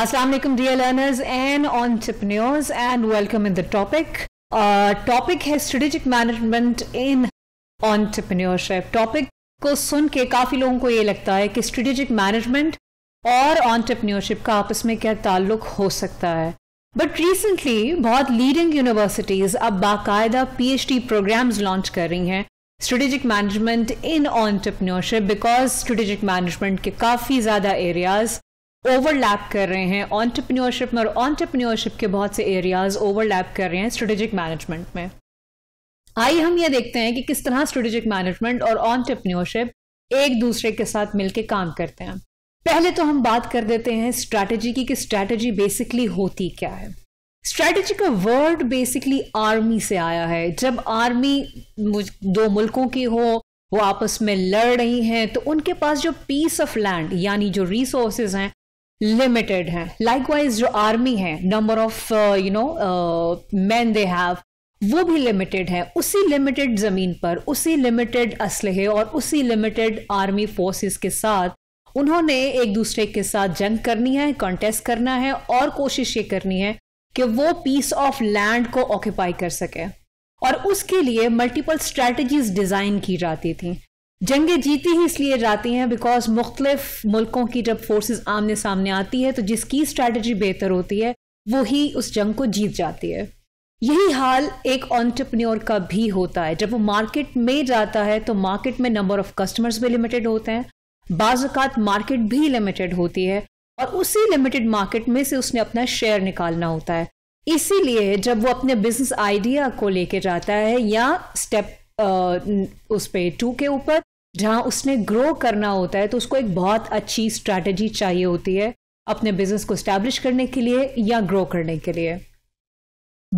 Aslam dear learners and entrepreneurs and welcome in the topic topic है strategic management in entrepreneurship topic को सुन के काफी लोगों को ये लगता है कि स्ट्रेटेजिक मैनेजमेंट और ऑनटरप्रन्योरशिप का आपस में क्या ताल्लुक हो सकता है बट रिसेंटली बहुत लीडिंग यूनिवर्सिटीज अब बाकायदा P H D programme launch कर रही हैं strategic management in entrepreneurship because strategic management के काफी ज्यादा एरियाज ओवरलैप कर रहे हैं ऑन्टरप्रनियोरशिप में और ऑन्टरप्रनियोरशिप के बहुत से एरियाज ओवरलैप कर रहे हैं स्ट्रेटेजिक मैनेजमेंट में आइए हम ये देखते हैं कि किस तरह स्ट्रेटेजिक मैनेजमेंट और ऑन्टरप्रनियोरशिप एक दूसरे के साथ मिलकर काम करते हैं पहले तो हम बात कर देते हैं स्ट्रैटेजी की कि स्ट्रैटेजी बेसिकली होती क्या है स्ट्रैटेजी का वर्ड बेसिकली आर्मी से आया है जब आर्मी दो मुल्कों की हो वो आपस में लड़ रही हैं तो उनके पास जो पीस ऑफ लैंड यानी जो रिसोर्सेज हैं लिमिटेड हैं लाइकवाइज जो आर्मी है number of you know man they have वो भी लिमिटेड है उसी लिमिटेड ज़मीन पर उसी लिमिटेड असलहे और उसी लिमिटेड आर्मी फोर्सेस के साथ उन्होंने एक दूसरे के साथ जंग करनी है कॉन्टेस्ट करना है और कोशिश ये करनी है कि वो पीस ऑफ लैंड को ऑक्यूपाई कर सके और उसके लिए मल्टीपल स्ट्रेटजीज डिज़ाइन की जाती थी जंगें जीती ही इसलिए जाती हैं बिकॉज मुख्तलिफ मुल्कों की जब फोर्सेस आमने सामने आती है तो जिसकी स्ट्रैटेजी बेहतर होती है वो ही उस जंग को जीत जाती है यही हाल एक ऑन्टरप्रन्योर का भी होता है जब वो मार्केट में जाता है तो मार्केट में नंबर ऑफ कस्टमर्स भी लिमिटेड होते हैं बाज़ात मार्केट भी लिमिटेड होती है और उसी लिमिटेड मार्केट में से उसने अपना शेयर निकालना होता है इसीलिए जब वो अपने बिजनेस आइडिया को लेके जाता है या स्टेप उस पर टू के ऊपर जहाँ उसने ग्रो करना होता है तो उसको एक बहुत अच्छी स्ट्रैटेजी चाहिए होती है अपने बिजनेस को स्टैब्लिश करने के लिए या ग्रो करने के लिए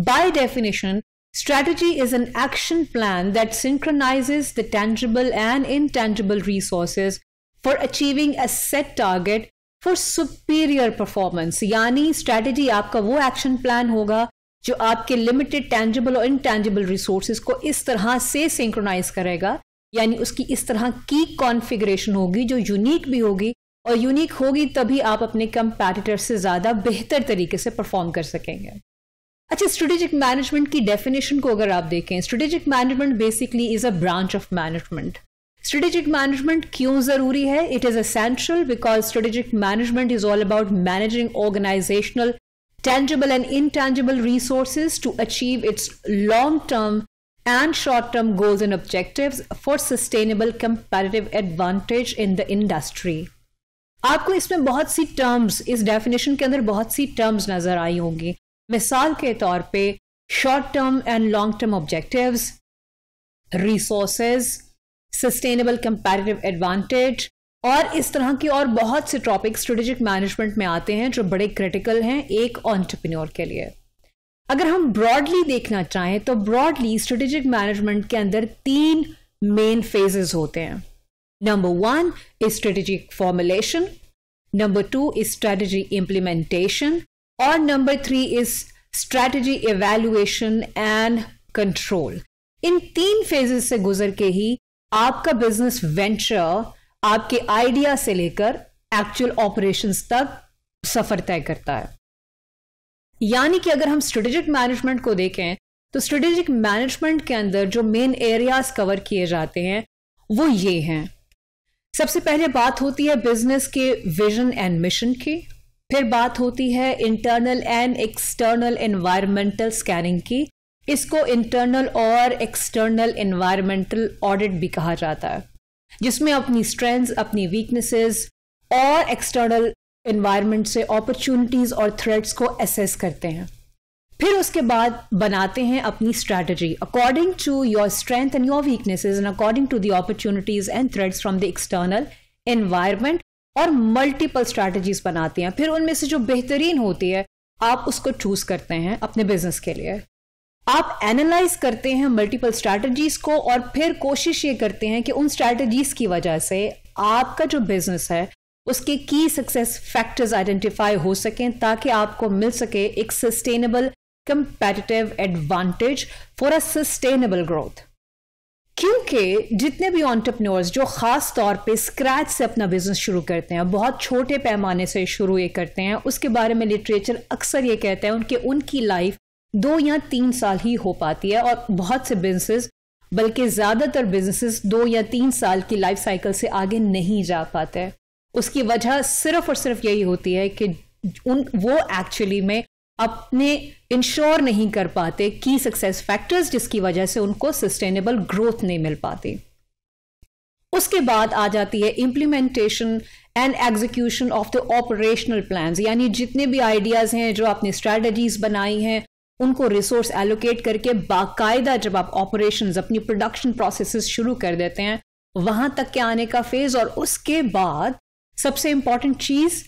by definition strategy is an action plan that synchronises the tangible and intangible resources for achieving a set target for superior performance यानी स्ट्रैटेजी आपका वो एक्शन प्लान होगा जो आपके लिमिटेड टेंजिबल और इनटेंजिबल रिसोर्सेज को इस तरह से सिंक्रोनाइज करेगा यानी उसकी इस तरह की कॉन्फ़िगरेशन होगी जो यूनिक भी होगी और यूनिक होगी तभी आप अपने कंपेटिटर से ज़्यादा बेहतर तरीके से परफॉर्म कर सकेंगे अच्छा स्ट्रेटेजिक मैनेजमेंट की डेफिनेशन को अगर आप देखें strategic management basically is a branch of management strategic management क्यों ज़रूरी है it is essential because strategic management is all about managing organisational tangible and intangible resources to achieve its long term and short-term goals and objectives for sustainable competitive advantage in the industry. आपको इसमें बहुत सी terms इस definition के अंदर बहुत सी terms नजर आई होंगी मिसाल के तौर पे short term and long term objectives resources sustainable comparative advantage और इस तरह की और बहुत से टॉपिक स्ट्रेटेजिक मैनेजमेंट में आते हैं जो बड़े क्रिटिकल हैं एक ऑन्टरप्रेन्योर के लिए अगर हम ब्रॉडली देखना चाहें तो ब्रॉडली स्ट्रेटेजिक मैनेजमेंट के अंदर तीन मेन फेजेस होते हैं number one is strategic formulation number two is strategy implementation और number three is strategy evaluation and control इन तीन फेजेस से गुजर के ही आपका बिजनेस वेंचर आपके आइडिया से लेकर एक्चुअल ऑपरेशंस तक सफर तय करता है यानी कि अगर हम स्ट्रेटेजिक मैनेजमेंट को देखें तो स्ट्रेटेजिक मैनेजमेंट के अंदर जो मेन एरियाज कवर किए जाते हैं वो ये हैं सबसे पहले बात होती है बिजनेस के विजन एंड मिशन की फिर बात होती है internal and external environmental scanning की इसको इंटरनल और एक्सटर्नल एनवायरमेंटल ऑडिट भी कहा जाता है जिसमें अपनी स्ट्रेंथ्स अपनी वीकनेसेस और एक्सटर्नल इन्वायरमेंट से अपॉर्चुनिटीज़ और थ्रेट्स को असेस करते हैं फिर उसके बाद बनाते हैं अपनी strategy according to your strength and your weaknesses and according to the opportunities and threats from the external environment और मल्टीपल स्ट्रैटेजीज बनाते हैं फिर उनमें से जो बेहतरीन होती है आप उसको चूज करते हैं अपने बिजनेस के लिए आप एनालाइज करते हैं मल्टीपल स्ट्रैटेजीज को और फिर कोशिश ये करते हैं कि उन स्ट्रैटेजीज की वजह से आपका जो बिजनेस है उसके की सक्सेस फैक्टर्स आइडेंटिफाई हो सकें ताकि आपको मिल सके एक sustainable competitive advantage for a sustainable growth क्योंकि जितने भी ऑन्टरप्रनोर्स जो खास तौर पे स्क्रैच से अपना बिजनेस शुरू करते हैं बहुत छोटे पैमाने से शुरू ये करते हैं उसके बारे में लिटरेचर अक्सर ये कहता है उनके उनकी लाइफ दो या तीन साल ही हो पाती है और बहुत से बिजनेसेस बल्कि ज़्यादातर बिजनेसेस दो या तीन साल की लाइफ साइकिल से आगे नहीं जा पाते उसकी वजह सिर्फ और सिर्फ यही होती है कि उन वो एक्चुअली में अपने इंश्योर नहीं कर पाते की सक्सेस फैक्टर्स जिसकी वजह से उनको सस्टेनेबल ग्रोथ नहीं मिल पाती उसके बाद आ जाती है implementation and execution of the operational plans यानी जितने भी आइडियाज़ हैं जो आपने स्ट्रैटेजीज बनाई हैं उनको रिसोर्स एलोकेट करके बाकायदा जब आप ऑपरेशन अपनी प्रोडक्शन प्रोसेस शुरू कर देते हैं वहां तक के आने का फेज और उसके बाद सबसे इंपॉर्टेंट चीज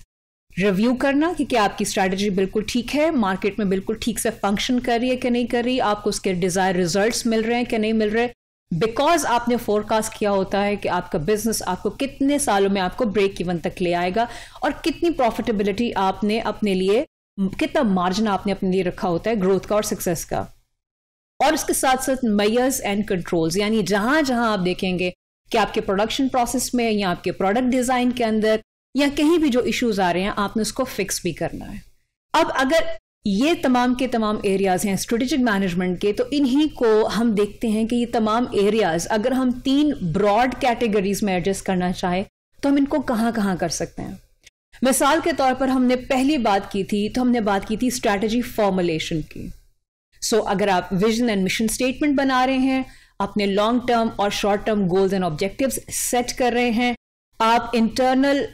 रिव्यू करना कि क्या आपकी स्ट्रैटेजी बिल्कुल ठीक है मार्केट में बिल्कुल ठीक से फंक्शन कर रही है कि नहीं कर रही आपको उसके डिजायर रिजल्ट्स मिल रहे हैं कि नहीं मिल रहे बिकॉज आपने फोरकास्ट किया होता है कि आपका बिजनेस आपको कितने सालों में आपको ब्रेक इवन तक ले आएगा और कितनी प्रॉफिटेबिलिटी आपने अपने लिए कितना मार्जिन आपने अपने लिए रखा होता है ग्रोथ का और सक्सेस का और उसके साथ साथ मैयर्स एंड कंट्रोल्स यानी जहां जहां आप देखेंगे कि आपके प्रोडक्शन प्रोसेस में या आपके प्रोडक्ट डिजाइन के अंदर या कहीं भी जो इश्यूज आ रहे हैं आपने उसको फिक्स भी करना है अब अगर ये तमाम के तमाम एरियाज हैं स्ट्रेटेजिक मैनेजमेंट के तो इन्हीं को हम देखते हैं कि ये तमाम एरियाज अगर हम तीन ब्रॉड कैटेगरीज में एडजस्ट करना चाहें तो हम इनको कहाँ कहाँ कर सकते हैं मिसाल के तौर पर हमने पहली बात की थी तो हमने बात की थी स्ट्रैटेजी फॉर्मुलेशन की सो so, अगर आप विजन एंड मिशन स्टेटमेंट बना रहे हैं अपने लॉन्ग टर्म और short term goals and objectives set कर रहे हैं आप इंटरनल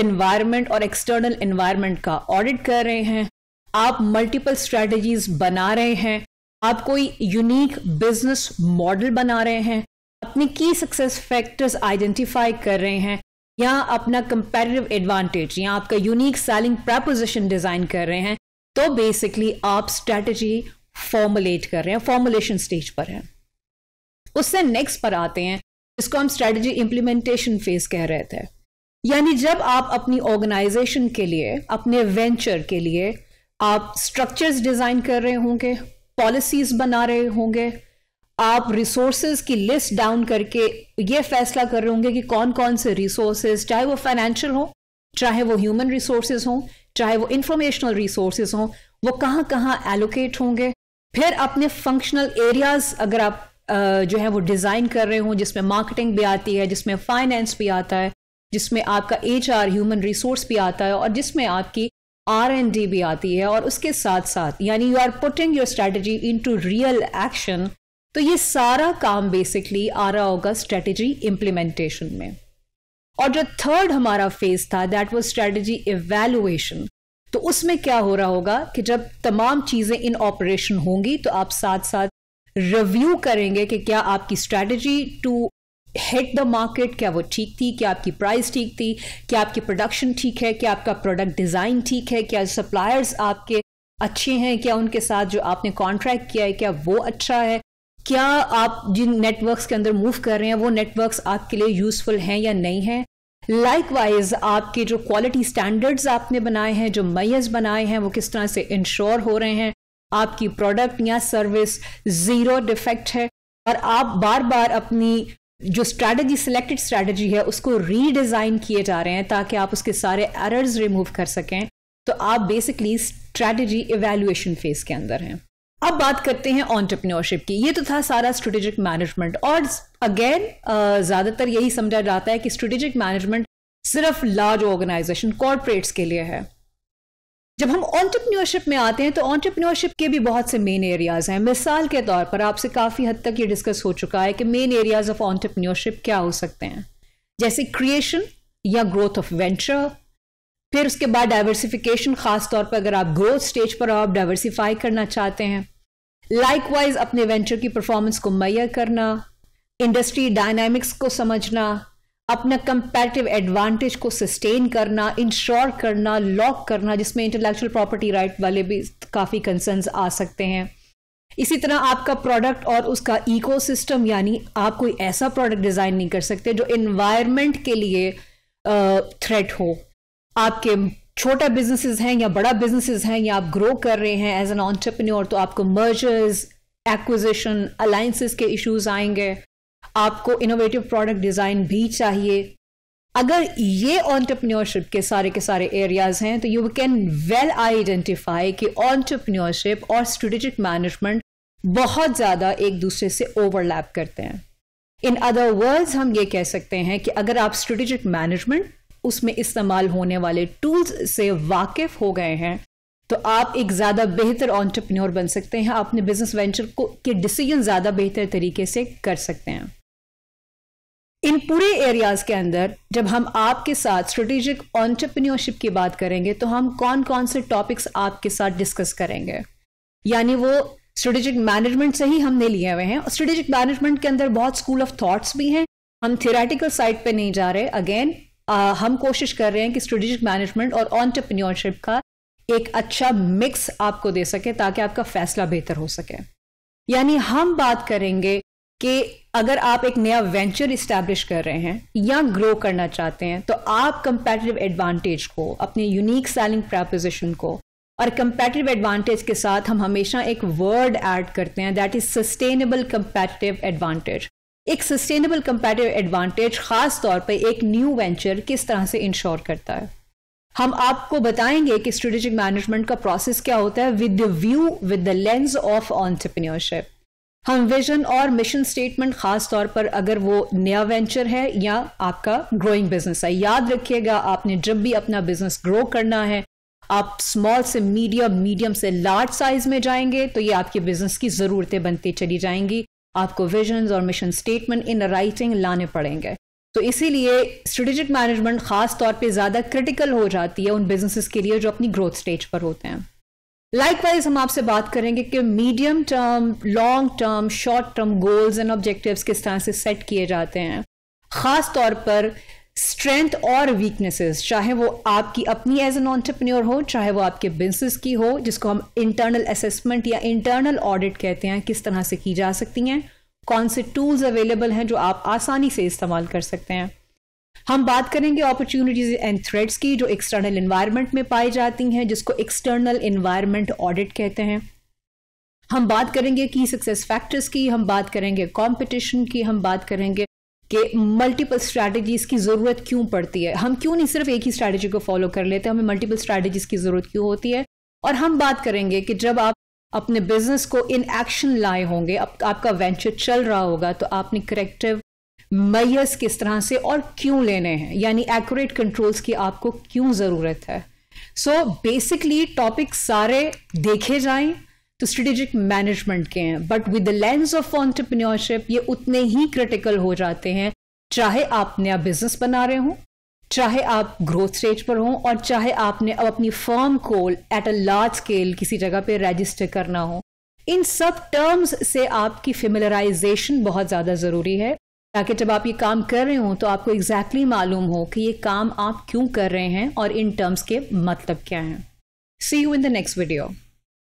इन्वायरमेंट और एक्सटर्नल इन्वायरमेंट का ऑडिट कर रहे हैं आप मल्टीपल स्ट्रेटजीज बना रहे हैं आप कोई यूनिक बिजनेस मॉडल बना रहे हैं अपने की सक्सेस फैक्टर्स आइडेंटिफाई कर रहे हैं या अपना कंपेरेटिव एडवांटेज या आपका यूनिक सेलिंग प्रपोजिशन डिजाइन कर रहे हैं तो बेसिकली आप स्ट्रेटजी फॉर्मुलेट कर रहे हैं फॉर्मुलेशन स्टेज पर हैं उससे नेक्स्ट पर आते हैं जिसको हम स्ट्रेटजी इम्प्लीमेंटेशन फेज कह रहे थे यानी जब आप अपनी ऑर्गेनाइजेशन के लिए अपने वेंचर के लिए आप स्ट्रक्चर्स डिज़ाइन कर रहे होंगे पॉलिसीज बना रहे होंगे आप रिसोर्सेज की लिस्ट डाउन करके ये फैसला कर रहे होंगे कि कौन कौन से रिसोर्सेज चाहे वो फाइनेंशियल हो चाहे वो ह्यूमन रिसोर्सेज हों चाहे वो इंफॉर्मेशनल रिसोर्सेज हों वो कहाँ कहाँ एलोकेट होंगे फिर अपने फंक्शनल एरियाज अगर आप जो है वो डिज़ाइन कर रहे हों जिसमें मार्केटिंग भी आती है जिसमें फाइनेंस भी आता है जिसमें आपका एच आर ह्यूमन रिसोर्स भी आता है और जिसमें आपकी आर एन डी भी आती है और उसके साथ साथ यानी you are putting your strategy into real action तो ये सारा काम बेसिकली आ रहा होगा स्ट्रैटेजी इम्प्लीमेंटेशन में और जो थर्ड हमारा फेज था दैट वॉज स्ट्रैटेजी इवेल्युएशन तो उसमें क्या हो रहा होगा कि जब तमाम चीज़ें इन ऑपरेशन होंगी तो आप साथ साथ रिव्यू करेंगे कि क्या आपकी strategy to hit the market क्या वो ठीक थी क्या आपकी प्राइस ठीक थी क्या आपकी प्रोडक्शन ठीक है क्या आपका प्रोडक्ट डिज़ाइन ठीक है क्या सप्लायर्स आपके अच्छे हैं क्या उनके साथ जो आपने कॉन्ट्रैक्ट किया है क्या वो अच्छा है क्या आप जिन नेटवर्क्स के अंदर मूव कर रहे हैं वो नेटवर्क्स आपके लिए यूजफुल हैं या नहीं है लाइकवाइज आपके जो क्वालिटी स्टैंडर्ड्स आपने बनाए हैं जो मैयस बनाए हैं वो किस तरह से इंश्योर हो रहे हैं आपकी प्रोडक्ट या सर्विस ज़ीरो डिफेक्ट है और आप बार बार अपनी जो स्ट्रैटेजी सिलेक्टेड स्ट्रैटेजी है उसको रीडिज़ाइन किए जा रहे हैं ताकि आप उसके सारे एरर्स रिमूव कर सकें तो आप बेसिकली स्ट्रैटेजी इवेल्युएशन फेज के अंदर हैं अब बात करते हैं ऑन्टरप्रनोरशिप की ये तो था सारा स्ट्रेटेजिक मैनेजमेंट और अगेन ज़्यादातर यही समझा जाता है कि स्ट्रेटेजिक मैनेजमेंट सिर्फ लार्ज ऑर्गेनाइजेशन कॉरपोरेट्स के लिए है जब हम ऑन्टरप्रनोरशिप में आते हैं तो ऑन्टरप्रनोरशिप के भी बहुत से मेन एरियाज हैं मिसाल के तौर पर आपसे काफ़ी हद तक ये डिस्कस हो चुका है कि मेन एरियाज ऑफ ऑन्टरप्रनोरशिप क्या हो सकते हैं जैसे क्रिएशन या ग्रोथ ऑफ वेंचर फिर उसके बाद डाइवर्सिफिकेशन खास तौर पर अगर आप ग्रोथ स्टेज पर आप डाइवर्सिफाई करना चाहते हैं लाइकवाइज अपने वेंचर की परफॉर्मेंस को मैया करना इंडस्ट्री डायनामिक्स को समझना अपना कंपेरेटिव एडवांटेज को सस्टेन करना इंश्योर करना लॉक करना जिसमें इंटेलेक्चुअल प्रॉपर्टी राइट वाले भी काफ़ी कंसर्न्स आ सकते हैं इसी तरह आपका प्रोडक्ट और उसका इकोसिस्टम यानी आप कोई ऐसा प्रोडक्ट डिज़ाइन नहीं कर सकते जो इन्वायरमेंट के लिए थ्रेट हो आपके छोटा बिजनेसेस हैं या बड़ा बिजनेसेस हैं या आप ग्रो कर रहे हैं एज एन ऑन्टरप्रन्योर तो आपको मर्जर्स एक्विजिशन अलाइंसेस के इश्यूज आएंगे आपको इनोवेटिव प्रोडक्ट डिज़ाइन भी चाहिए अगर ये ऑन्टरप्रन्योरशिप के सारे के सारे एरियाज हैं तो यू कैन वेल आइडेंटिफाई कि ऑन्टरप्रन्योरशिप और स्ट्रेटेजिक मैनेजमेंट बहुत ज़्यादा एक दूसरे से ओवरलैप करते हैं इन अदर वर्ड्स हम ये कह सकते हैं कि अगर आप स्ट्रेटेजिक मैनेजमेंट उसमें इस्तेमाल होने वाले टूल्स से वाकिफ हो गए हैं तो आप एक ज़्यादा बेहतर ऑन्टरप्रन्योर बन सकते हैं अपने बिजनेस वेंचर को के डिसीजन ज़्यादा बेहतर तरीके से कर सकते हैं इन पूरे एरियाज के अंदर जब हम आपके साथ स्ट्रेटेजिक ऑन्टरप्रन्योरशिप की बात करेंगे तो हम कौन कौन से टॉपिक्स आपके साथ डिस्कस करेंगे यानी वो स्ट्रेटेजिक मैनेजमेंट से ही हमने लिए हुए हैं और स्ट्रेटेजिक मैनेजमेंट के अंदर बहुत स्कूल ऑफ थॉट्स भी हैं हम थियोरेटिकल साइड पे नहीं जा रहे अगेन हम कोशिश कर रहे हैं कि स्ट्रेटेजिक मैनेजमेंट और ऑन्टरप्रन्योरशिप का एक अच्छा मिक्स आपको दे सके ताकि आपका फैसला बेहतर हो सके यानी हम बात करेंगे कि अगर आप एक नया वेंचर इस्टेब्लिश कर रहे हैं या ग्रो करना चाहते हैं तो आप कंपेटिटिव एडवांटेज को अपने यूनिक सेलिंग प्रपोजिशन को और कंपेटिटिव एडवांटेज के साथ हम हमेशा एक वर्ड ऐड करते हैं that is sustainable competitive advantage एक सस्टेनेबल कंपेटिटिव एडवांटेज खास तौर पर एक न्यू वेंचर किस तरह से इंश्योर करता है हम आपको बताएंगे कि स्ट्रेटेजिक मैनेजमेंट का प्रोसेस क्या होता है with the view with the lens of entrepreneurship हम विजन और मिशन स्टेटमेंट खास तौर पर अगर वो नया वेंचर है या आपका ग्रोइंग बिजनेस है याद रखिएगा आपने जब भी अपना बिजनेस ग्रो करना है आप स्मॉल से मीडियम मीडियम से लार्ज साइज में जाएंगे तो ये आपके बिजनेस की जरूरतें बनती चली जाएंगी आपको विजन और मिशन स्टेटमेंट इन राइटिंग लाने पड़ेंगे तो इसीलिए स्ट्रेटेजिक मैनेजमेंट खास तौर पे ज़्यादा क्रिटिकल हो जाती है उन बिजनेसेस के लिए जो अपनी ग्रोथ स्टेज पर होते हैं लाइकवाइज हम आपसे बात करेंगे कि medium term long term short term goals and objectives किस तरह से सेट किए जाते हैं खास तौर पर स्ट्रेंथ और वीकनेसेस चाहे वो आपकी अपनी एज एन ऑन्टरप्रन्योर हो चाहे वो आपके बिजनेस की हो जिसको हम इंटरनल असेसमेंट या इंटरनल ऑडिट कहते हैं किस तरह से की जा सकती हैं कौन से टूल्स अवेलेबल हैं जो आप आसानी से इस्तेमाल कर सकते हैं हम बात करेंगे अपॉर्चुनिटीज एंड थ्रेड्स की जो एक्सटर्नल इन्वायरमेंट में पाई जाती हैं जिसको एक्सटर्नल इन्वायरमेंट ऑडिट कहते हैं हम बात करेंगे की सक्सेस फैक्टर्स की हम बात करेंगे कॉम्पिटिशन की हम बात करेंगे कि मल्टीपल स्ट्रैटेजीज की ज़रूरत क्यों पड़ती है हम क्यों नहीं सिर्फ एक ही स्ट्रैटेजी को फॉलो कर लेते हमें मल्टीपल स्ट्रैटेजीज की ज़रूरत क्यों होती है और हम बात करेंगे कि जब आप अपने बिजनेस को इन एक्शन लाए होंगे अब आपका वेंचर चल रहा होगा तो आपने करेक्टिव मैयर्स किस तरह से और क्यों लेने हैं यानी एक्यूरेट कंट्रोल्स की आपको क्यों ज़रूरत है सो बेसिकली टॉपिक सारे देखे जाएं तो स्ट्रेटेजिक मैनेजमेंट के हैं but with the lens of entrepreneurship ये उतने ही क्रिटिकल हो जाते हैं चाहे आप नया बिजनेस बना रहे हो चाहे आप ग्रोथ स्टेज पर हो और चाहे आपने अब अपनी फर्म को एट अ लार्ज स्केल किसी जगह पे रजिस्टर करना हो इन सब टर्म्स से आपकी फेमिलराइजेशन बहुत ज़्यादा ज़रूरी है ताकि जब आप ये काम कर रहे हो तो आपको एग्जैक्टली exactly मालूम हो कि ये काम आप क्यों कर रहे हैं और इन टर्म्स के मतलब क्या हैं see you in the next video